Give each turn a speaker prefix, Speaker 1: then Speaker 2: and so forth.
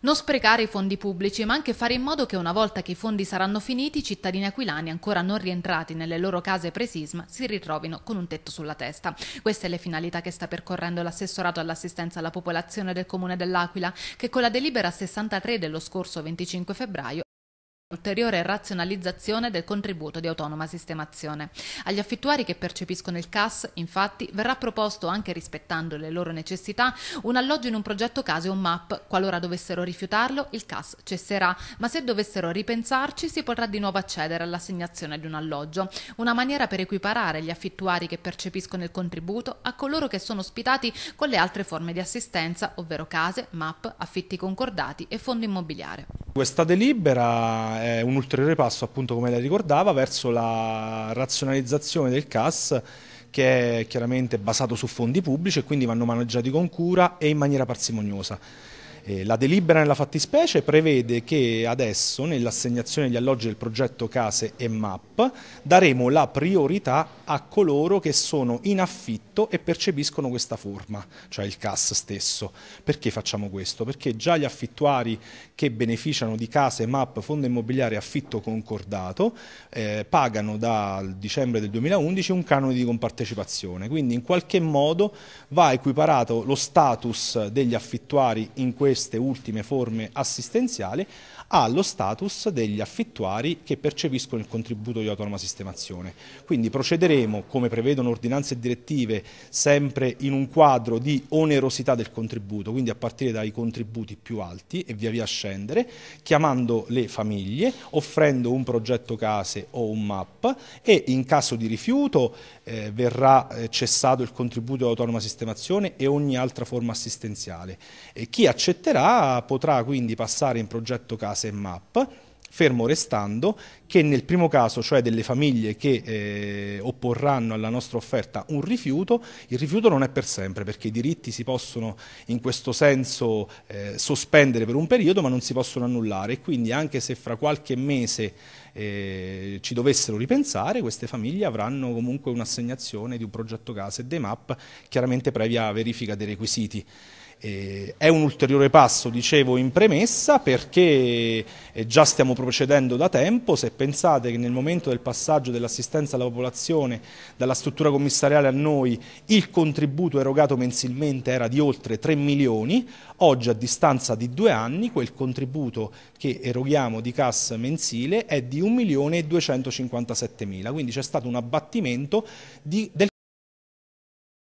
Speaker 1: Non sprecare i fondi pubblici, ma anche fare in modo che una volta che i fondi saranno finiti, i cittadini aquilani ancora non rientrati nelle loro case pre-sisma si ritrovino con un tetto sulla testa. Queste le finalità che sta percorrendo l'assessorato all'assistenza alla popolazione del comune dell'Aquila, che con la delibera 63 dello scorso 25 febbraio ulteriore razionalizzazione del contributo di autonoma sistemazione. Agli affittuari che percepiscono il CAS, infatti, verrà proposto, anche rispettando le loro necessità, un alloggio in un progetto case o MAP. Qualora dovessero rifiutarlo, il CAS cesserà, ma se dovessero ripensarci si potrà di nuovo accedere all'assegnazione di un alloggio. Una maniera per equiparare gli affittuari che percepiscono il contributo a coloro che sono ospitati con le altre forme di assistenza, ovvero case, MAP, affitti concordati e fondo immobiliare.
Speaker 2: Questa delibera è un ulteriore passo, appunto come lei ricordava, verso la razionalizzazione del CAS che è chiaramente basato su fondi pubblici e quindi vanno maneggiati con cura e in maniera parsimoniosa. Eh, la delibera nella fattispecie prevede che adesso nell'assegnazione degli alloggi del progetto Case e MAP daremo la priorità a coloro che sono in affitto e percepiscono questa forma, cioè il CAS stesso. Perché facciamo questo? Perché già gli affittuari che beneficiano di case, MAP, fondo immobiliare affitto concordato eh, pagano dal dicembre del 2011 un canone di compartecipazione, quindi in qualche modo va equiparato lo status degli affittuari in questo queste ultime forme assistenziali ha lo status degli affittuari che percepiscono il contributo di autonoma sistemazione. Quindi procederemo, come prevedono ordinanze e direttive, sempre in un quadro di onerosità del contributo, quindi a partire dai contributi più alti e via via scendere, chiamando le famiglie, offrendo un progetto case o un MAP e in caso di rifiuto eh, verrà eh, cessato il contributo di autonoma sistemazione e ogni altra forma assistenziale. E chi accetterà potrà quindi passare in progetto case case MAP, fermo restando che nel primo caso, cioè delle famiglie che eh, opporranno alla nostra offerta un rifiuto, il rifiuto non è per sempre perché i diritti si possono in questo senso eh, sospendere per un periodo ma non si possono annullare e quindi anche se fra qualche mese eh, ci dovessero ripensare, queste famiglie avranno comunque un'assegnazione di un progetto case e dei MAP chiaramente previa verifica dei requisiti. Eh, è un ulteriore passo, dicevo in premessa, perché eh, già stiamo procedendo da tempo, se pensate che nel momento del passaggio dell'assistenza alla popolazione dalla struttura commissariale a noi il contributo erogato mensilmente era di oltre 3 milioni, oggi a distanza di due anni quel contributo che eroghiamo di CAS mensile è di 1 milione e 257 mila, quindi c'è stato un abbattimento di, del